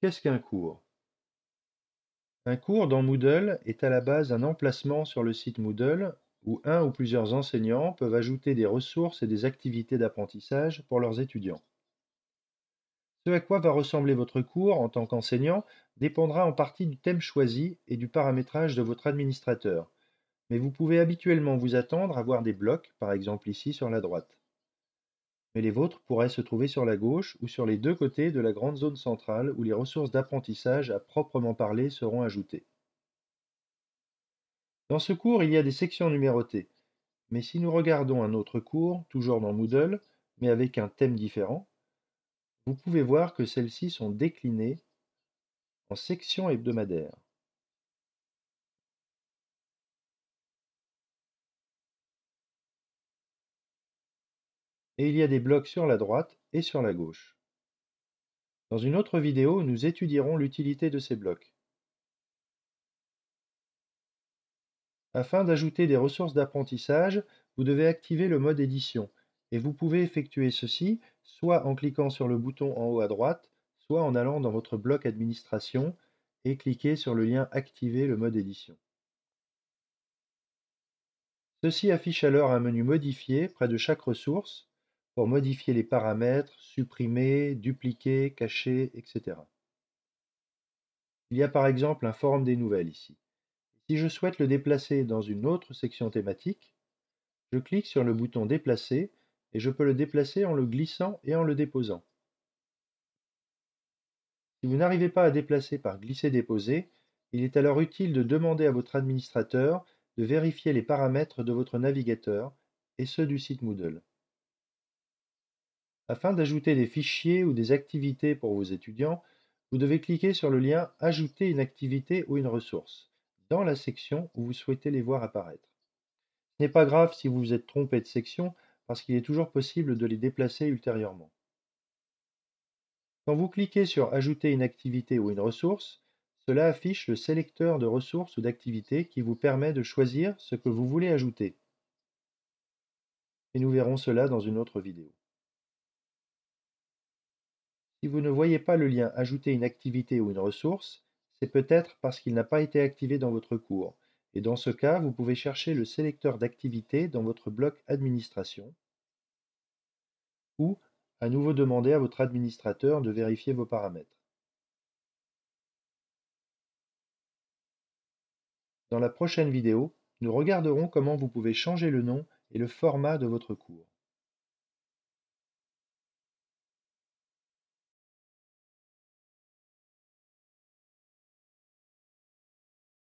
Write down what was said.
Qu'est-ce qu'un cours Un cours dans Moodle est à la base un emplacement sur le site Moodle où un ou plusieurs enseignants peuvent ajouter des ressources et des activités d'apprentissage pour leurs étudiants. Ce à quoi va ressembler votre cours en tant qu'enseignant dépendra en partie du thème choisi et du paramétrage de votre administrateur, mais vous pouvez habituellement vous attendre à voir des blocs, par exemple ici sur la droite mais les vôtres pourraient se trouver sur la gauche ou sur les deux côtés de la grande zone centrale où les ressources d'apprentissage à proprement parler seront ajoutées. Dans ce cours, il y a des sections numérotées, mais si nous regardons un autre cours, toujours dans Moodle, mais avec un thème différent, vous pouvez voir que celles-ci sont déclinées en sections hebdomadaires. et il y a des blocs sur la droite et sur la gauche. Dans une autre vidéo, nous étudierons l'utilité de ces blocs. Afin d'ajouter des ressources d'apprentissage, vous devez activer le mode édition et vous pouvez effectuer ceci soit en cliquant sur le bouton en haut à droite, soit en allant dans votre bloc administration et cliquer sur le lien activer le mode édition. Ceci affiche alors un menu modifié près de chaque ressource pour modifier les paramètres, supprimer, dupliquer, cacher, etc. Il y a par exemple un forum des nouvelles ici. Si je souhaite le déplacer dans une autre section thématique, je clique sur le bouton Déplacer et je peux le déplacer en le glissant et en le déposant. Si vous n'arrivez pas à déplacer par glisser-déposer, il est alors utile de demander à votre administrateur de vérifier les paramètres de votre navigateur et ceux du site Moodle. Afin d'ajouter des fichiers ou des activités pour vos étudiants, vous devez cliquer sur le lien Ajouter une activité ou une ressource dans la section où vous souhaitez les voir apparaître. Ce n'est pas grave si vous vous êtes trompé de section parce qu'il est toujours possible de les déplacer ultérieurement. Quand vous cliquez sur Ajouter une activité ou une ressource, cela affiche le sélecteur de ressources ou d'activités qui vous permet de choisir ce que vous voulez ajouter. Et nous verrons cela dans une autre vidéo. Si vous ne voyez pas le lien Ajouter une activité ou une ressource, c'est peut-être parce qu'il n'a pas été activé dans votre cours, et dans ce cas, vous pouvez chercher le sélecteur d'activité dans votre bloc Administration ou à nouveau demander à votre administrateur de vérifier vos paramètres. Dans la prochaine vidéo, nous regarderons comment vous pouvez changer le nom et le format de votre cours.